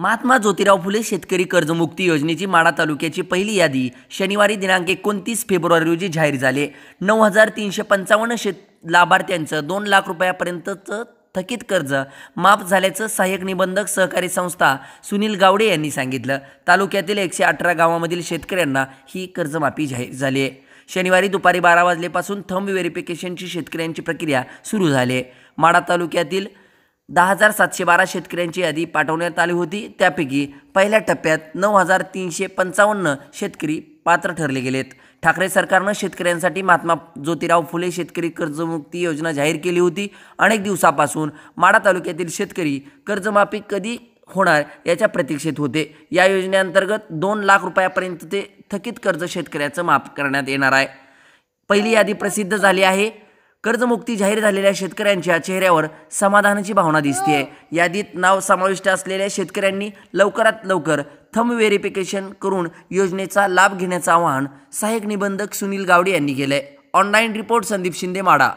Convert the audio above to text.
महात्मा ज्योतिराव फुले शेतकरी कर्जमुक्ती योजनेची माडा तालुक्याची पहिली यादी शनिवारी दिनांक एकोणतीस फेब्रुवारी रोजी जाहीर झाले नऊ हजार तीनशे पंचावन्न शेत लाभार्थ्यांचं दोन लाख रुपयापर्यंतचं थकीत कर्ज माफ झाल्याचं सहाय्यक निबंधक सहकारी संस्था सुनील गावडे यांनी सांगितलं तालुक्यातील एकशे अठरा गावांमधील शेतकऱ्यांना ही कर्जमाफी जाहीर झाली आहे शनिवारी दुपारी बारा वाजलेपासून थंब व्हेरिफिकेशनची शेतकऱ्यांची प्रक्रिया सुरू झाली माडा तालुक्यातील दहा हजार सातशे बारा शेतकऱ्यांची यादी पाठवण्यात आली होती त्यापैकी पहिल्या टप्प्यात नऊ हजार तीनशे पंचावन्न शेतकरी पात्र ठरले गेलेत ठाकरे सरकारनं शेतकऱ्यांसाठी महात्मा ज्योतिराव फुले शेतकरी कर्जमुक्ती योजना जाहीर केली होती अनेक दिवसापासून माडा तालुक्यातील शेतकरी कर्जमाफी कधी होणार याच्या प्रतीक्षेत होते या योजनेअंतर्गत दोन लाख रुपयापर्यंत ते थकीत कर्ज शेतकऱ्याचं माफ करण्यात येणार आहे पहिली यादी प्रसिद्ध झाली आहे कर्जमुक्ती जाहीर झालेल्या शेतकऱ्यांच्या चेहऱ्यावर समाधानाची भावना दिसते यादीत नाव समाविष्ट असलेल्या शेतकऱ्यांनी लवकरात लवकर थम व्हेरिफिकेशन करून योजनेचा लाभ घेण्याचं आवाहन सहाय्यक निबंधक सुनील गावडे यांनी केलंय ऑनलाईन रिपोर्ट संदीप शिंदे माडा